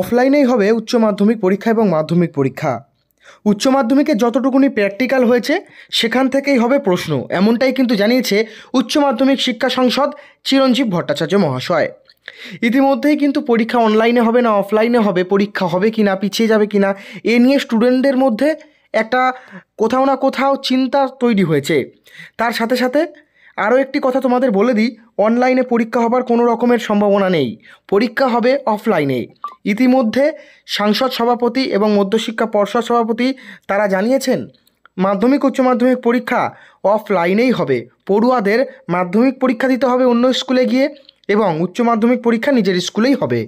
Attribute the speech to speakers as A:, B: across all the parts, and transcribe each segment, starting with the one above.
A: অফলাইনেই হবে উচ্চ মাধ্যমিক পরীক্ষা এবং মাধ্যমিক পরীক্ষা উচ্চ মাধ্যমিকে যতটুকুনি প্র্যাকটিক্যাল হয়েছে সেখান থেকেই হবে প্রশ্ন এমনটাই কিন্তু জানিয়েছে উচ্চ মাধ্যমিক শিক্ষা সংসদ চিরঞ্জীব ভট্টাচার্য মহাশয় ইতিমধ্যেই কিন্তু পরীক্ষা অনলাইনে হবে না অফলাইনে হবে পরীক্ষা হবে কি না পিছিয়ে যাবে কি না এ নিয়ে স্টুডেন্টদের মধ্যে একটা কোথাও না কোথাও চিন্তা তৈরি হয়েছে তার সাথে সাথে আরও একটি কথা তোমাদের বলে দিই অনলাইনে পরীক্ষা হবার কোনো রকমের সম্ভাবনা নেই পরীক্ষা হবে অফলাইনে ইতিমধ্যে সাংসদ সভাপতি এবং মধ্যশিক্ষা পর্ষদ সভাপতি তারা জানিয়েছেন মাধ্যমিক উচ্চ মাধ্যমিক পরীক্ষা অফলাইনেই হবে পড়ুয়াদের মাধ্যমিক পরীক্ষা দিতে হবে অন্য স্কুলে গিয়ে এবং উচ্চ মাধ্যমিক পরীক্ষা নিজের স্কুলেই হবে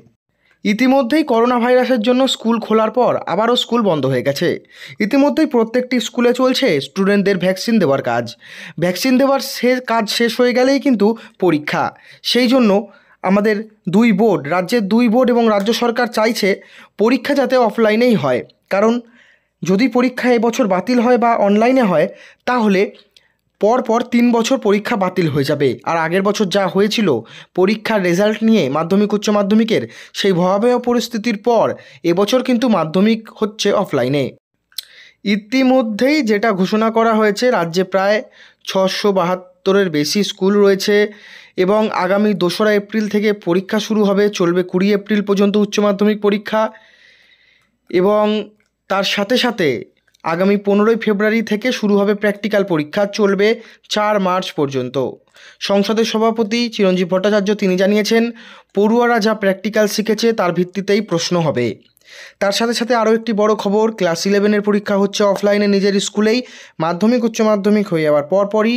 A: ইতিমধ্যেই করোনা ভাইরাসের জন্য স্কুল খোলার পর আবারও স্কুল বন্ধ হয়ে গেছে ইতিমধ্যেই প্রত্যেকটি স্কুলে চলছে স্টুডেন্টদের ভ্যাকসিন দেওয়ার কাজ ভ্যাকসিন দেওয়ার সে কাজ শেষ হয়ে গেলেই কিন্তু পরীক্ষা সেই জন্য আমাদের দুই বোর্ড রাজ্যের দুই বোর্ড এবং রাজ্য সরকার চাইছে পরীক্ষা যাতে অফলাইনেই হয় কারণ যদি পরীক্ষা এবছর বাতিল হয় বা অনলাইনে হয় তাহলে পরপর তিন বছর পরীক্ষা বাতিল হয়ে যাবে আর আগের বছর যা হয়েছিল পরীক্ষার রেজাল্ট নিয়ে মাধ্যমিক উচ্চ মাধ্যমিকের সেই ভয়াবহ পরিস্থিতির পর এবছর কিন্তু মাধ্যমিক হচ্ছে অফলাইনে ইতিমধ্যেই যেটা ঘোষণা করা হয়েছে রাজ্যে প্রায় ছশো বাহাত্তরের বেশি স্কুল রয়েছে এবং আগামী দোসরা এপ্রিল থেকে পরীক্ষা শুরু হবে চলবে কুড়ি এপ্রিল পর্যন্ত উচ্চ মাধ্যমিক পরীক্ষা এবং তার সাথে সাথে আগামী পনেরোই ফেব্রুয়ারি থেকে শুরু হবে প্র্যাকটিক্যাল পরীক্ষা চলবে চার মার্চ পর্যন্ত সংসদের সভাপতি চিরঞ্জীব ভট্টাচার্য তিনি জানিয়েছেন পড়ুয়ারা যা প্র্যাকটিক্যাল শিখেছে তার ভিত্তিতেই প্রশ্ন হবে তার সাথে সাথে আরও একটি বড় খবর ক্লাস ইলেভেনের পরীক্ষা হচ্ছে অফলাইনে নিজের স্কুলেই মাধ্যমিক উচ্চ মাধ্যমিক হয়ে যাওয়ার পরপরই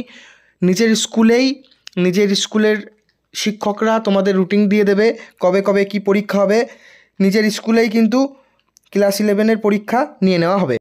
A: নিজের স্কুলেই নিজের স্কুলের শিক্ষকরা তোমাদের রুটিন দিয়ে দেবে কবে কবে কী পরীক্ষা হবে নিজের স্কুলেই কিন্তু ক্লাস ইলেভেনের পরীক্ষা নিয়ে নেওয়া হবে